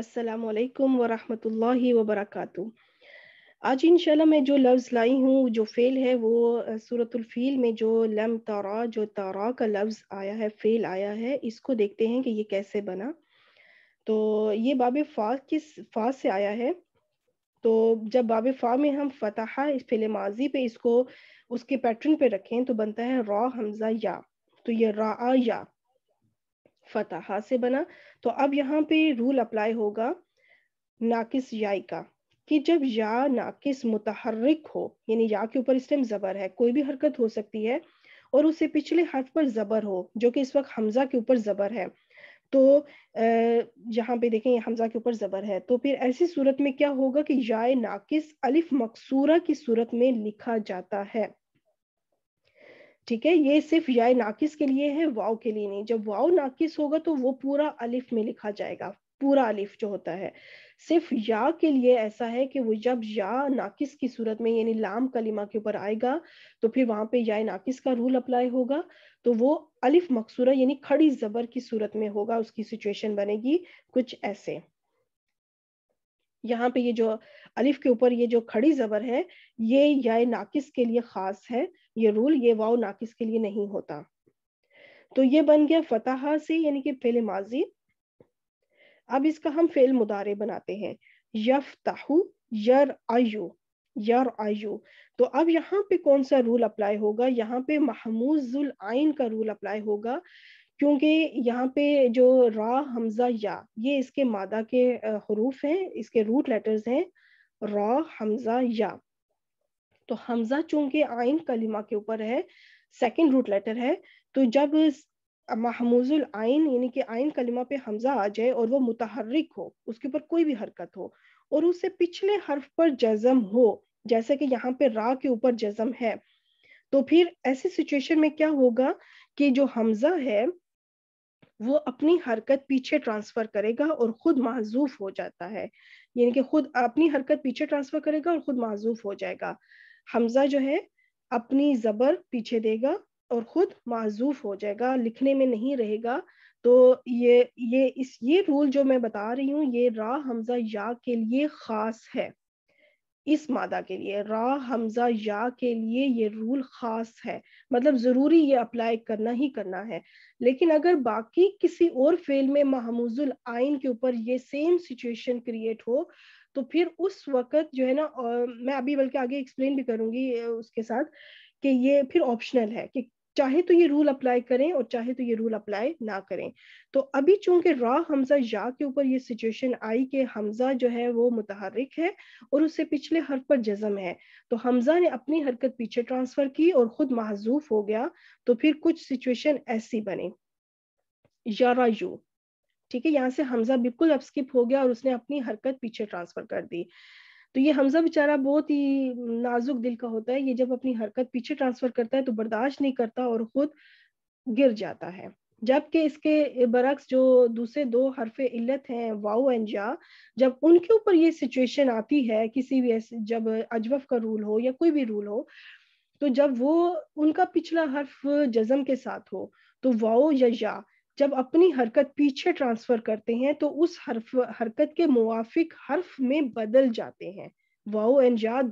السلام علیکم ورحمۃ اللہ وبرکاتہ آج انشاءاللہ میں جو لفظ لائی ہوں جو فعل ہے وہ صورت الفیل میں جو لم تارا جو تارا کا لفظ آیا ہے فیل آیا ہے اس کو دیکھتے ہیں کہ یہ کیسے بنا تو یہ باب فا کس فا سے آیا ہے تو جب باب فا میں ہم فتح اس فل ماضی پہ اس کو اس کے پیٹرن پہ رکھیں تو بنتا ہے را حمزہ یا تو یہ را آ یا فتح سے بنا تو اب یہاں پہ رول اپلائی ہوگا ناقص کا کہ جب یا ناقص متحرک ہو یعنی یا کے اوپر اس زبر ہے کوئی بھی حرکت ہو سکتی ہے اور اسے پچھلے حرف پر زبر ہو جو کہ اس وقت حمزہ کے اوپر زبر ہے تو یہاں پہ دیکھیں یہ حمزہ کے اوپر زبر ہے تو پھر ایسی صورت میں کیا ہوگا کہ یا ناقص الف مقصورہ کی صورت میں لکھا جاتا ہے ٹھیک ہے یہ صرف یا ناقص کے لیے ہے واؤ کے لیے نہیں جب واؤ ناقص ہوگا تو وہ پورا الف میں لکھا جائے گا پورا الف جو ہوتا ہے صرف یا کے لیے ایسا ہے کہ وہ جب یا ناقص کی صورت میں یعنی لام کلمہ کے اوپر آئے گا تو پھر وہاں پہ یا ناقص کا رول اپلائی ہوگا تو وہ الف مقصورہ یعنی کھڑی زبر کی صورت میں ہوگا اس کی سچویشن بنے گی کچھ ایسے یہاں پہ یہ جو الف کے اوپر یہ جو کھڑی زبر ہے یہ یا ناقص کے لیے خاص ہے یہ رول یہ واؤ ناقص کے لیے نہیں ہوتا تو یہ بن گیا فتح سے یعنی کہ ماضی اب اس کا ہم فیل مدارے بناتے ہیں یف یر یار یر آ تو اب یہاں پہ کون سا رول اپلائی ہوگا یہاں پہ محموز العین کا رول اپلائی ہوگا کیونکہ یہاں پہ جو را حمزہ یا یہ اس کے مادہ کے حروف ہیں اس کے روٹ لیٹرز ہیں را حمزہ یا تو حمزہ چونکہ آئین کلمہ کے اوپر ہے سیکنڈ روٹ لیٹر ہے تو جب محموز العین یعنی کہ آئین کلمہ پہ حمزہ آ جائے اور وہ متحرک ہو اس کے اوپر کوئی بھی حرکت ہو اور اسے پچھلے حرف پر جزم ہو جیسے کہ یہاں پہ را کے اوپر جزم ہے تو پھر ایسی سچویشن میں کیا ہوگا کہ جو حمزہ ہے وہ اپنی حرکت پیچھے ٹرانسفر کرے گا اور خود معذوف ہو جاتا ہے یعنی کہ خود اپنی حرکت پیچھے ٹرانسفر کرے گا اور خود معذوف ہو جائے گا حمزہ جو ہے اپنی زبر پیچھے دے گا اور خود معذوف ہو جائے گا لکھنے میں نہیں رہے گا تو یہ یہ رول جو میں بتا رہی ہوں یہ را حمزہ یا کے لیے خاص ہے اس مادہ کے لیے را حمزہ یا کے لیے یہ رول خاص ہے مطلب ضروری یہ اپلائی کرنا ہی کرنا ہے لیکن اگر باقی کسی اور فیل میں محموز العین کے اوپر یہ سیم سچویشن کریٹ ہو تو پھر اس وقت جو ہے نا میں ابھی بلکہ آگے ایکسپلین بھی کروں گی اس کے ساتھ کہ یہ پھر آپشنل ہے کہ چاہے تو یہ رول اپلائی کریں اور چاہے تو یہ رول اپلائی نہ کریں تو ابھی چونکہ را حمزہ یا کے اوپر یہ سچویشن آئی کہ حمزہ جو ہے وہ متحرک ہے اور اس سے پچھلے حرف پر جزم ہے تو حمزہ نے اپنی حرکت پیچھے ٹرانسفر کی اور خود محضوف ہو گیا تو پھر کچھ سچویشن ایسی بنے یا را یو ٹھیک ہے یہاں سے حمزہ بالکل اب اسکپ ہو گیا اور اس نے اپنی حرکت پیچھے ٹرانسفر کر دی تو یہ حمزہ بیچارہ بہت ہی نازک دل کا ہوتا ہے یہ جب اپنی حرکت پیچھے ٹرانسفر کرتا ہے تو برداشت نہیں کرتا اور خود گر جاتا ہے جب کہ اس کے برعکس جو دوسرے دو حرف علت ہیں واؤ اینڈ یا جب ان کے اوپر یہ سچویشن آتی ہے کسی بھی ایسے جب اجوف کا رول ہو یا کوئی بھی رول ہو تو جب وہ ان کا پچھلا حرف جزم کے ساتھ ہو تو واؤ یا یا جب اپنی حرکت پیچھے ٹرانسفر کرتے ہیں تو اس حرف حرکت کے موافق حرف میں بدل جاتے ہیں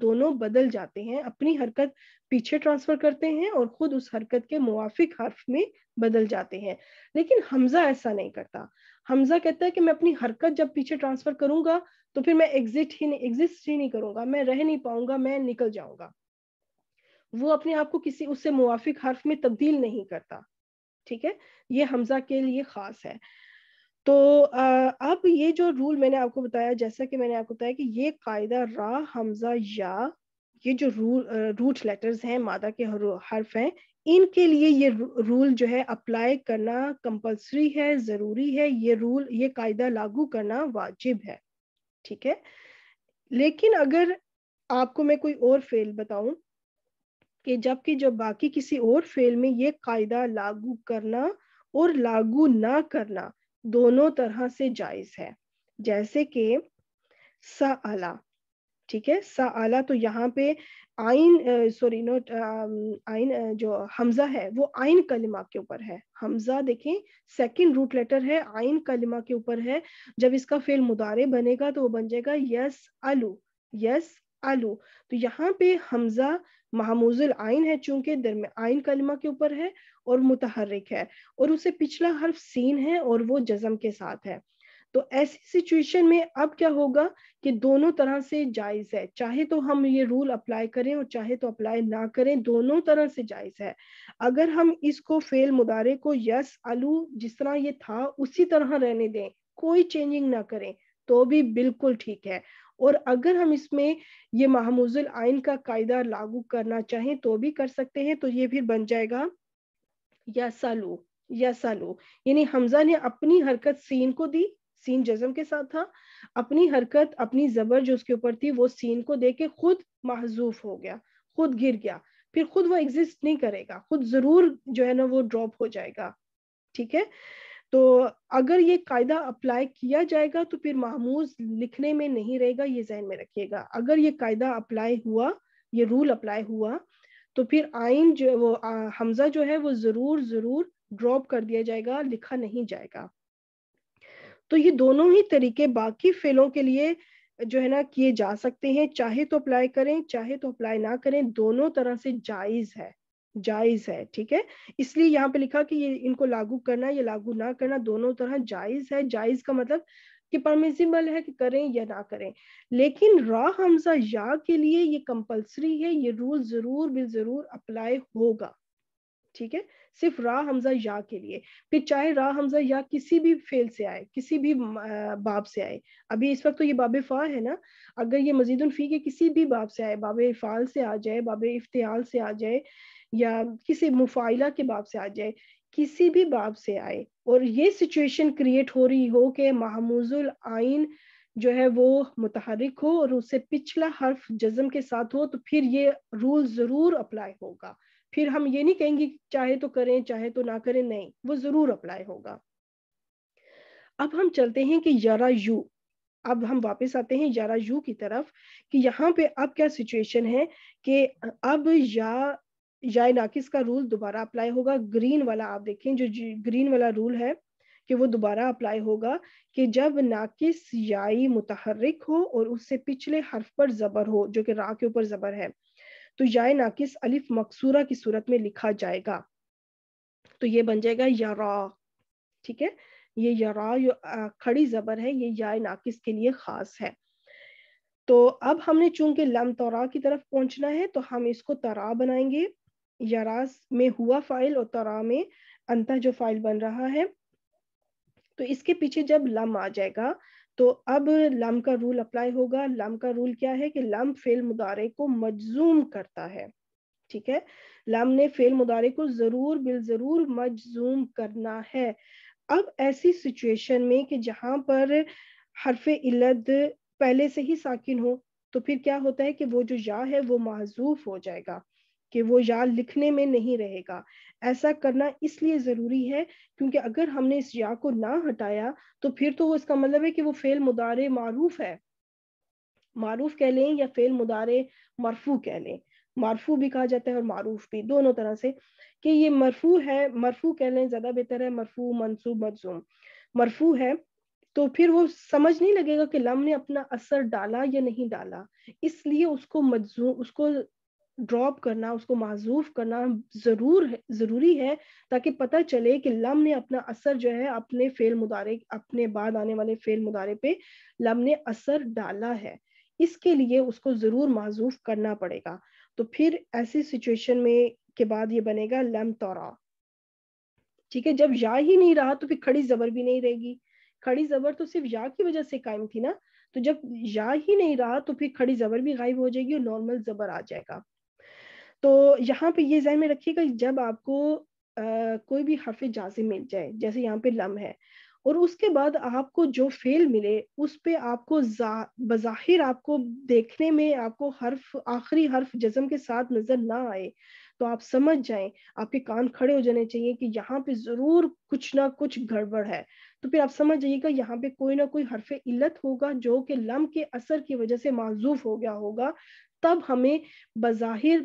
دونوں بدل جاتے ہیں اپنی حرکت پیچھے ٹرانسفر کرتے ہیں اور خود اس حرکت کے موافق حرف میں بدل جاتے ہیں لیکن حمزہ ایسا نہیں کرتا حمزہ کہتا ہے کہ میں اپنی حرکت جب پیچھے ٹرانسفر کروں گا تو پھر میں ایگزٹ ایگزٹ ہی ہی نہیں نہیں کروں گا میں رہ نہیں پاؤں گا میں نکل جاؤں گا وہ اپنے آپ کو کسی اس سے موافق حرف میں تبدیل نہیں کرتا ٹھیک ہے یہ حمزہ کے لیے خاص ہے تو اب یہ جو رول میں نے آپ کو بتایا جیسا کہ میں نے آپ کو بتایا کہ یہ قاعدہ را حمزہ یا یہ جو رول روٹ لیٹرز ہیں مادہ کے حرف ہیں ان کے لیے یہ رول جو ہے اپلائی کرنا کمپلسری ہے ضروری ہے یہ رول یہ قاعدہ لاگو کرنا واجب ہے ٹھیک ہے لیکن اگر آپ کو میں کوئی اور فیل بتاؤں کہ جبکہ جب باقی کسی اور فیل میں یہ قاعدہ لاگو کرنا اور لاگو نہ کرنا دونوں طرح سے جائز ہے جیسے کہ ٹھیک ہے تو یہاں پہ آئین سوری نوٹ آئین جو حمزہ ہے وہ آئین کلمہ کے اوپر ہے حمزہ دیکھیں سیکنڈ روٹ لیٹر ہے آئین کلمہ کے اوپر ہے جب اس کا فیل مدارے بنے گا تو وہ بن جائے گا یس یس آلو تو یہاں پہ حمزہ محموز العین ہے چونکہ درمیان آئین کلمہ کے اوپر ہے اور متحرک ہے اور اسے پچھلا حرف سین ہے اور وہ جزم کے ساتھ ہے تو ایسی سچویشن میں اب کیا ہوگا کہ دونوں طرح سے جائز ہے چاہے تو ہم یہ رول اپلائی کریں اور چاہے تو اپلائی نہ کریں دونوں طرح سے جائز ہے اگر ہم اس کو فیل مدارے کو یس الو جس طرح یہ تھا اسی طرح رہنے دیں کوئی چینجنگ نہ کریں تو بھی بالکل ٹھیک ہے اور اگر ہم اس میں یہ محموز العین کا قاعدہ لاگو کرنا چاہیں تو بھی کر سکتے ہیں تو یہ پھر بن جائے گا یا سالو یا سالو یعنی حمزہ نے اپنی حرکت سین کو دی سین جزم کے ساتھ تھا اپنی حرکت اپنی زبر جو اس کے اوپر تھی وہ سین کو دے کے خود محضوف ہو گیا خود گر گیا پھر خود وہ ایگزٹ نہیں کرے گا خود ضرور جو ہے نا وہ ڈراپ ہو جائے گا ٹھیک ہے تو اگر یہ قاعدہ اپلائی کیا جائے گا تو پھر محموز لکھنے میں نہیں رہے گا یہ ذہن میں رکھیے گا اگر یہ قاعدہ اپلائی ہوا یہ رول اپلائی ہوا تو پھر آئین جو حمزہ جو ہے وہ ضرور ضرور ڈراپ کر دیا جائے گا لکھا نہیں جائے گا تو یہ دونوں ہی طریقے باقی فیلوں کے لیے جو ہے نا کیے جا سکتے ہیں چاہے تو اپلائی کریں چاہے تو اپلائی نہ کریں دونوں طرح سے جائز ہے جائز ہے ٹھیک ہے اس لیے یہاں پہ لکھا کہ یہ ان کو لاگو کرنا یا لاگو نہ کرنا دونوں طرح جائز ہے جائز کا مطلب کہ پرمیزیبل ہے کہ کریں یا نہ کریں لیکن را حمزہ یا کے لیے یہ کمپلسری ہے یہ رول ضرور بھی ضرور اپلائی ہوگا ٹھیک ہے صرف را حمزہ یا کے لیے پھر چاہے را حمزہ یا کسی بھی فیل سے آئے کسی بھی باب سے آئے ابھی اس وقت تو یہ باب فا ہے نا اگر یہ مزید الفی کے کسی بھی باب سے آئے باب افال سے آ جائے باب افتعال سے آ جائے یا کسی مفائلہ کے باب سے آ جائے کسی بھی باب سے آئے اور یہ سچویشن کریٹ ہو رہی ہو کہ محموز جو ہے وہ متحرک ہو اور پچھلا حرف جزم کے ساتھ ہو تو پھر ہم یہ نہیں کہیں گے چاہے تو کریں چاہے تو نہ کریں نہیں وہ ضرور اپلائی ہوگا اب ہم چلتے ہیں کہ یارا یو اب ہم واپس آتے ہیں یارا یو کی طرف کہ یہاں پہ اب کیا سچویشن ہے کہ اب یا یا ناکس کا رول دوبارہ اپلائی ہوگا گرین والا آپ دیکھیں جو گرین جی- والا رول ہے کہ وہ دوبارہ اپلائی ہوگا کہ جب ناکس یائی متحرک ہو اور اس سے پچھلے حرف پر زبر ہو جو کہ را کے اوپر زبر ہے تو یائی ناکس الف مقصورہ کی صورت میں لکھا جائے گا تو یہ بن جائے گا یارا ٹھیک ہے یہ یرا جو کھڑی زبر ہے یہ یائی ناقص کے لیے خاص ہے تو اب ہم نے چونکہ لم تورا کی طرف پہنچنا ہے تو ہم اس کو ترا بنائیں گے راس میں ہوا فائل اور تورا میں انتا جو فائل بن رہا ہے تو اس کے پیچھے جب لم آ جائے گا تو اب لم کا رول اپلائی ہوگا لم کا رول کیا ہے کہ لم فیل مدارے کو مجزوم کرتا ہے ٹھیک ہے لم نے فیل مدارے کو ضرور بال ضرور مجزوم کرنا ہے اب ایسی سچویشن میں کہ جہاں پر حرف علد پہلے سے ہی ساکن ہو تو پھر کیا ہوتا ہے کہ وہ جو یا ہے وہ معذوف ہو جائے گا کہ وہ یا لکھنے میں نہیں رہے گا ایسا کرنا اس لیے ضروری ہے کیونکہ اگر ہم نے اس یا کو نہ ہٹایا تو پھر تو اس کا مطلب ہے کہ وہ فیل مدارے معروف ہے معروف کہہ لیں یا فیل مدارے مرفو کہہ لیں مرفو بھی کہا جاتا ہے اور معروف بھی دونوں طرح سے کہ یہ مرفو ہے مرفو کہہ لیں زیادہ بہتر ہے مرفو منصوب مجزوم مرفو ہے تو پھر وہ سمجھ نہیں لگے گا کہ لم نے اپنا اثر ڈالا یا نہیں ڈالا اس لیے اس کو مجزوم اس کو ڈراپ کرنا اس کو معذوف کرنا ضرور ہے ضروری ہے تاکہ پتہ چلے کہ لم نے اپنا اثر جو ہے اپنے فیل مدارے اپنے بعد آنے والے فیل مدارے پہ لم نے اثر ڈالا ہے اس کے لیے اس کو ضرور معذوف کرنا پڑے گا تو پھر ایسی سچویشن میں کے بعد یہ بنے گا لم تورا ٹھیک ہے جب یا ہی نہیں رہا تو پھر کھڑی زبر بھی نہیں رہے گی کھڑی زبر تو صرف یا کی وجہ سے قائم تھی نا تو جب یا ہی نہیں رہا تو پھر کھڑی زبر بھی غائب ہو جائے گی اور نارمل زبر آ جائے گا تو یہاں پہ یہ ذہن میں رکھیے گا جب آپ کو کوئی بھی حرف جازم مل جائے جیسے یہاں پہ لم ہے اور اس کے بعد آپ کو جو فیل ملے اس پہ آپ کو بظاہر آپ کو دیکھنے میں آپ کو حرف حرف آخری جزم کے ساتھ نظر نہ آئے تو آپ سمجھ جائیں آپ کے کان کھڑے ہو جانے چاہیے کہ یہاں پہ ضرور کچھ نہ کچھ گڑبڑ ہے تو پھر آپ سمجھ جائیے گا یہاں پہ کوئی نہ کوئی حرف علت ہوگا جو کہ لم کے اثر کی وجہ سے معذوف ہو گیا ہوگا تب ہمیں بظاہر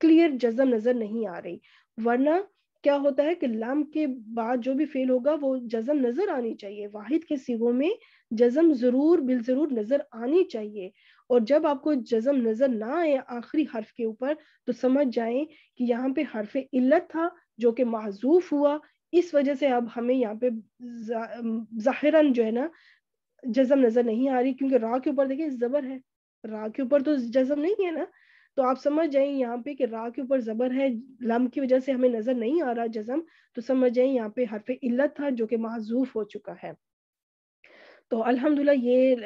کلیئر جزم نظر نہیں آ رہی ورنہ کیا ہوتا ہے کہ لام کے بعد جو بھی فیل ہوگا وہ جزم نظر آنی چاہیے واحد کے سیگوں میں جزم ضرور بال ضرور نظر آنی چاہیے اور جب آپ کو جزم نظر نہ آئے آخری حرف کے اوپر تو سمجھ جائیں کہ یہاں پہ حرف علت تھا جو کہ معذوف ہوا اس وجہ سے اب ہمیں یہاں پہ ظاہراً جو ہے نا جزم نظر نہیں آ رہی کیونکہ را کے اوپر دیکھیں زبر ہے را کے اوپر تو جزم نہیں ہے نا تو آپ سمجھ جائیں یہاں پہ کہ را کے اوپر زبر ہے لم کی وجہ سے ہمیں نظر نہیں آ رہا جزم تو سمجھ جائیں یہاں پہ حرف علت تھا جو کہ معذوف ہو چکا ہے تو الحمدللہ یہ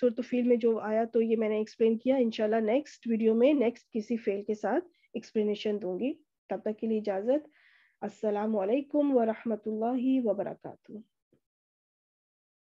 صورت فیل میں جو آیا تو یہ میں نے ایکسپلین کیا انشاءاللہ نیکسٹ ویڈیو میں نیکسٹ کسی فیل کے ساتھ ایکسپلینیشن دوں گی تب تک کے لیے اجازت السلام علیکم ورحمۃ اللہ وبرکاتہ